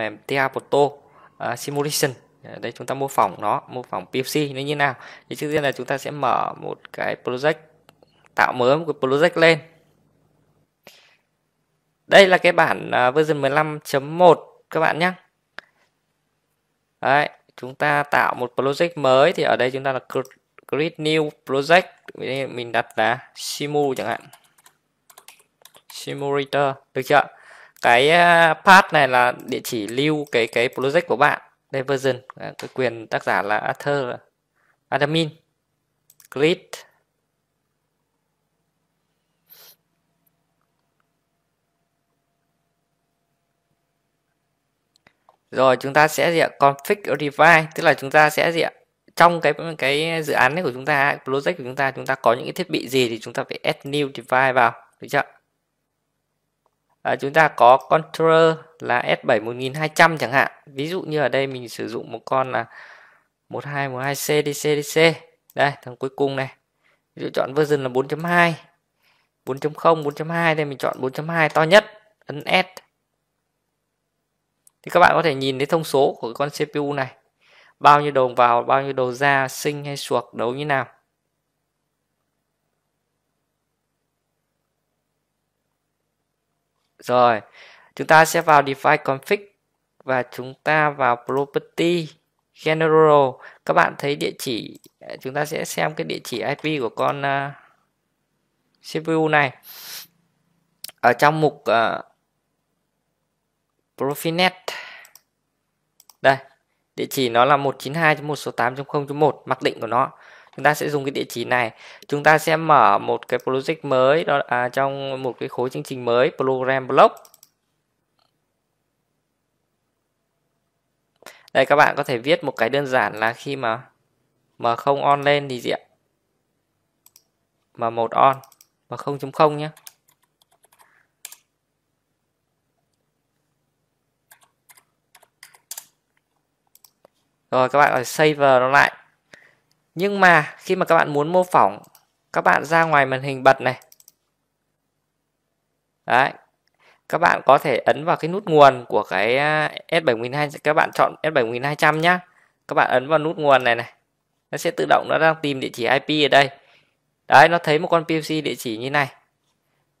mềm TA à, Simulation đây chúng ta mô phỏng nó mô phỏng PFC nó như nào thì trước tiên là chúng ta sẽ mở một cái project tạo mới một cái project lên đây là cái bản uh, version 15.1 các bạn nhé Đấy, chúng ta tạo một project mới thì ở đây chúng ta là create new project mình đặt là simu chẳng hạn simulator được chưa cái à, path này là địa chỉ lưu cái cái project của bạn đây version cái à, quyền tác giả là author, admin grid rồi chúng ta sẽ diện config device tức là chúng ta sẽ diện trong cái cái dự án này của chúng ta project của chúng ta chúng ta có những cái thiết bị gì thì chúng ta phải add new device vào được chưa à, chúng ta có controller là S7 1200 chẳng hạn ví dụ như ở đây mình sử dụng một con là 1212C DC DC đây thằng cuối cùng này ví dụ chọn version là 4.2 4.0 4.2 đây mình chọn 4.2 to nhất ấn S thì các bạn có thể nhìn thấy thông số của con CPU này bao nhiêu đầu vào bao nhiêu đầu ra sinh hay suộc đấu như nào Rồi, chúng ta sẽ vào Define Config và chúng ta vào Property General. Các bạn thấy địa chỉ, chúng ta sẽ xem cái địa chỉ IP của con uh, à, CPU này. Ở trong mục uh, Profinet, đây, địa chỉ nó là 192.168.0.1, mặc định của nó chúng ta sẽ dùng cái địa chỉ này chúng ta sẽ mở một cái project mới đó à, trong một cái khối chương trình mới program block đây các bạn có thể viết một cái đơn giản là khi mà m không on lên thì gì ạ m1 on mà 0.0 nhé rồi các bạn phải save nó lại nhưng mà khi mà các bạn muốn mô phỏng các bạn ra ngoài màn hình bật này đấy các bạn có thể ấn vào cái nút nguồn của cái à, S72 các bạn chọn S7200 nhá các bạn ấn vào nút nguồn này này nó sẽ tự động nó đang tìm địa chỉ IP ở đây đấy nó thấy một con PLC địa chỉ như này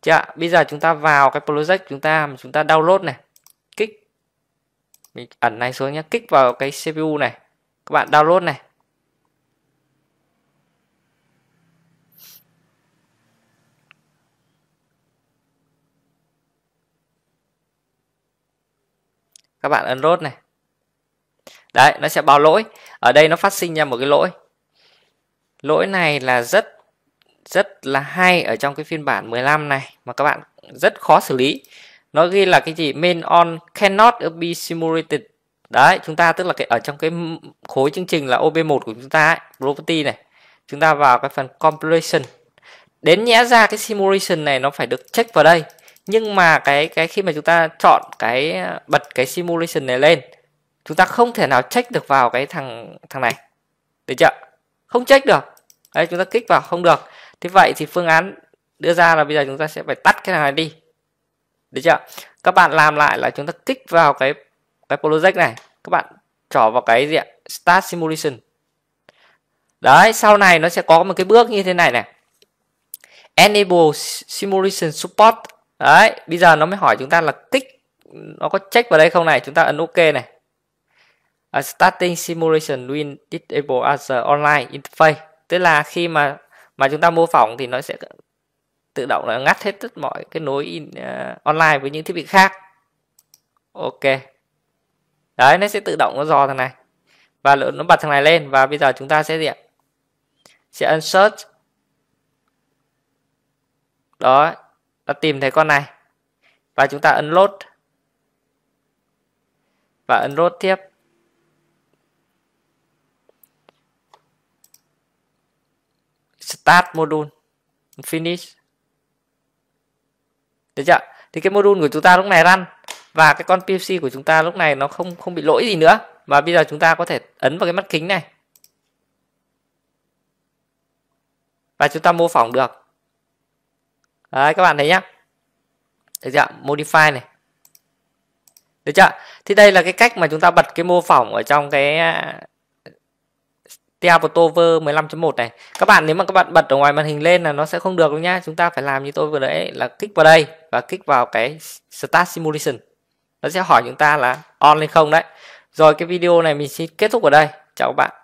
chưa bây giờ chúng ta vào cái project chúng ta chúng ta download này kích mình ẩn này xuống nhá, kích vào cái CPU này các bạn download này các bạn ấn unload này đấy nó sẽ báo lỗi ở đây nó phát sinh ra một cái lỗi lỗi này là rất rất là hay ở trong cái phiên bản 15 này mà các bạn rất khó xử lý nó ghi là cái gì main on cannot be simulated đấy chúng ta tức là cái ở trong cái khối chương trình là OB1 của chúng ta ấy, property này chúng ta vào cái phần compilation đến nhẽ ra cái simulation này nó phải được check vào đây nhưng mà cái cái khi mà chúng ta chọn cái bật cái simulation này lên chúng ta không thể nào check được vào cái thằng thằng này được chưa không check được đấy chúng ta kích vào không được thế vậy thì phương án đưa ra là bây giờ chúng ta sẽ phải tắt cái thằng này đi được chưa các bạn làm lại là chúng ta kích vào cái cái project này các bạn trỏ vào cái gì ạ start simulation đấy sau này nó sẽ có một cái bước như thế này này enable simulation support đấy bây giờ nó mới hỏi chúng ta là tích nó có check vào đây không này chúng ta ấn ok này uh, starting simulation win disable as online interface tức là khi mà mà chúng ta mô phỏng thì nó sẽ tự động là ngắt hết tất mọi cái nối in, uh, online với những thiết bị khác ok đấy nó sẽ tự động nó dò thằng này và nó bật thằng này lên và bây giờ chúng ta sẽ gì ạ sẽ ấn search đó nó tìm thấy con này và chúng ta ấn load và ấn load tiếp start module finish được chưa thì cái module của chúng ta lúc này run và cái con PFC của chúng ta lúc này nó không không bị lỗi gì nữa và bây giờ chúng ta có thể ấn vào cái mắt kính này và chúng ta mô phỏng được đấy các bạn thấy nhá được chưa modify này được chưa thì đây là cái cách mà chúng ta bật cái mô phỏng ở trong cái à, Tiago 15.1 này các bạn nếu mà các bạn bật ở ngoài màn hình lên là nó sẽ không được đâu nhá chúng ta phải làm như tôi vừa đấy là kích vào đây và kích vào cái Start Simulation nó sẽ hỏi chúng ta là on lên không đấy rồi cái video này mình xin kết thúc ở đây chào các bạn